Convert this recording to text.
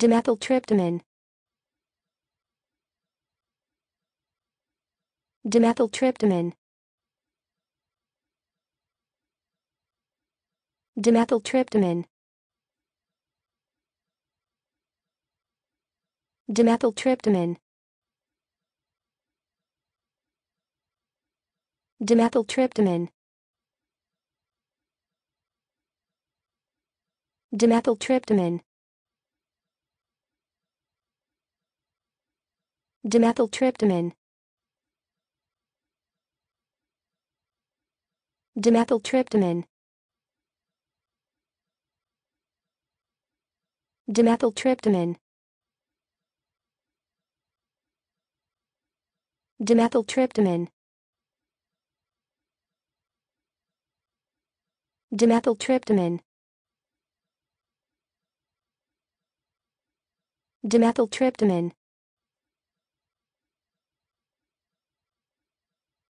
Dimethyltryptamine Dimethyltryptamine Dimethyltryptamine Dimethyltryptamine Dimethyltryptamine Dimethyltryptamine Dimethyltryptamine. Dimethyltryptamine. Dimethyltryptamine. Dimethyltryptamine. Dimethyltryptamine. Dimethyltryptamine.